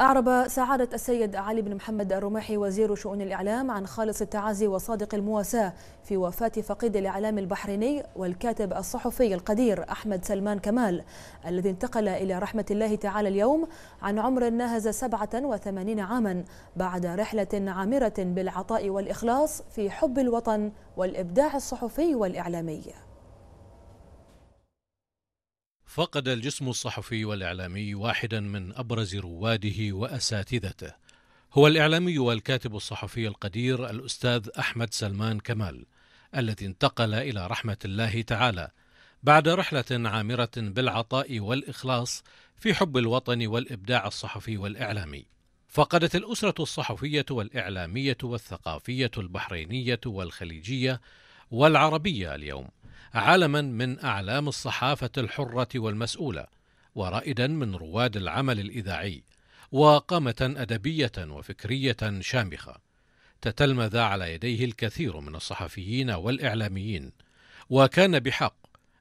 أعرب سعادة السيد علي بن محمد الرماحي وزير شؤون الإعلام عن خالص التعازي وصادق المواساة في وفاة فقيد الإعلام البحريني والكاتب الصحفي القدير أحمد سلمان كمال الذي انتقل إلى رحمة الله تعالى اليوم عن عمر ناهز 87 عاما بعد رحلة عامرة بالعطاء والإخلاص في حب الوطن والإبداع الصحفي والإعلامي فقد الجسم الصحفي والإعلامي واحدا من أبرز رواده وأساتذته هو الإعلامي والكاتب الصحفي القدير الأستاذ أحمد سلمان كمال الذي انتقل إلى رحمة الله تعالى بعد رحلة عامرة بالعطاء والإخلاص في حب الوطن والإبداع الصحفي والإعلامي فقدت الأسرة الصحفية والإعلامية والثقافية البحرينية والخليجية والعربية اليوم علما من اعلام الصحافه الحره والمسؤوله ورائدا من رواد العمل الاذاعي وقامه ادبيه وفكريه شامخه تتلمذ على يديه الكثير من الصحفيين والاعلاميين وكان بحق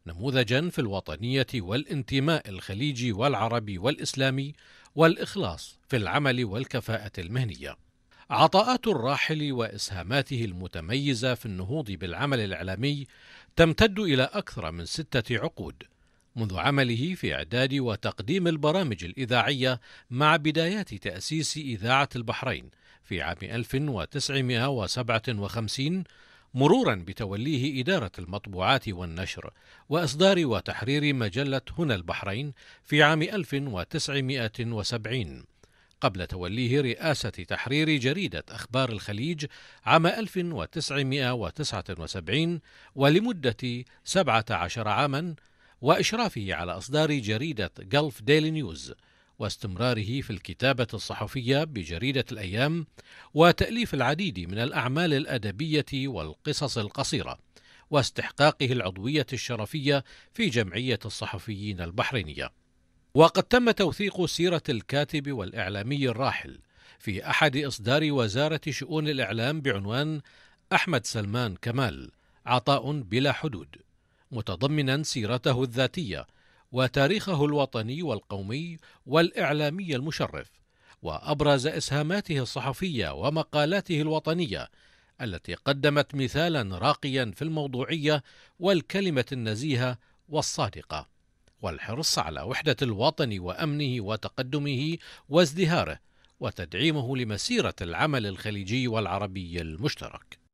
نموذجا في الوطنيه والانتماء الخليجي والعربي والاسلامي والاخلاص في العمل والكفاءه المهنيه عطاءات الراحل وإسهاماته المتميزة في النهوض بالعمل الإعلامي تمتد إلى أكثر من ستة عقود منذ عمله في إعداد وتقديم البرامج الإذاعية مع بدايات تأسيس إذاعة البحرين في عام 1957 مرورا بتوليه إدارة المطبوعات والنشر وإصدار وتحرير مجلة هنا البحرين في عام 1970 قبل توليه رئاسة تحرير جريدة أخبار الخليج عام 1979 ولمدة 17 عاما وإشرافه على إصدار جريدة جلف ديلي نيوز واستمراره في الكتابة الصحفية بجريدة الأيام وتأليف العديد من الأعمال الأدبية والقصص القصيرة واستحقاقه العضوية الشرفية في جمعية الصحفيين البحرينية وقد تم توثيق سيرة الكاتب والإعلامي الراحل في أحد إصدار وزارة شؤون الإعلام بعنوان أحمد سلمان كمال عطاء بلا حدود متضمنا سيرته الذاتية وتاريخه الوطني والقومي والإعلامي المشرف وأبرز إسهاماته الصحفية ومقالاته الوطنية التي قدمت مثالا راقيا في الموضوعية والكلمة النزيهة والصادقة والحرص على وحدة الوطن وأمنه وتقدمه وازدهاره وتدعيمه لمسيرة العمل الخليجي والعربي المشترك